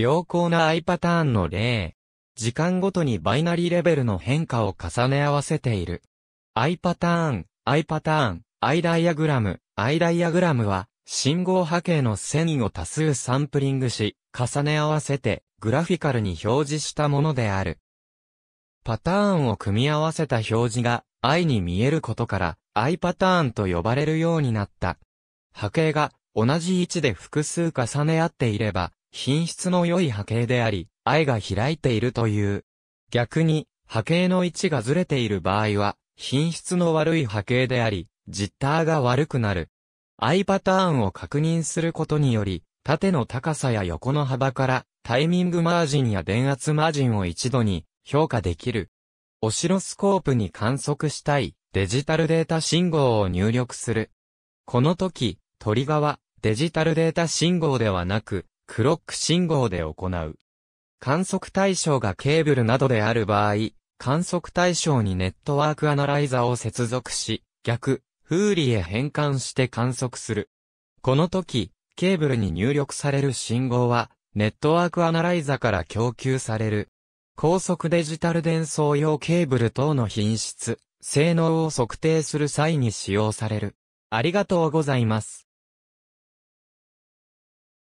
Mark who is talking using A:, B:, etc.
A: 良好な i
B: パターンの例。時間ごとにバイナリーレベルの変化を重ね合わせている。i パターン、i パターン、i ダイアグラム、i ダイアグラムは、信号波形の繊維を多数サンプリングし、重ね合わせて、グラフィカルに表示したものである。パターンを組み合わせた表示が i に見えることから i パターンと呼ばれるようになった。波形が同じ位置で複数重ね合っていれば品質の良い波形であり、愛が開いているという。逆に、波形の位置がずれている場合は、品質の悪い波形であり、ジッターが悪くなる。愛パターンを確認することにより、縦の高さや横の幅から、タイミングマージンや電圧マージンを一度に評価できる。オシロスコープに観測したいデジタルデータ信号を入力する。この時、トリガはデジタルデータ信号ではなくクロック信号で行う。観測対象がケーブルなどである場合、観測対象にネットワークアナライザを接続し、逆、フーリへ変換して観測する。この時、ケーブルに入力される信号は、ネットワークアナライザから供給される。高速デジタル伝送用ケーブル等の品質、性能を測定する際に使用される。ありがとうございます。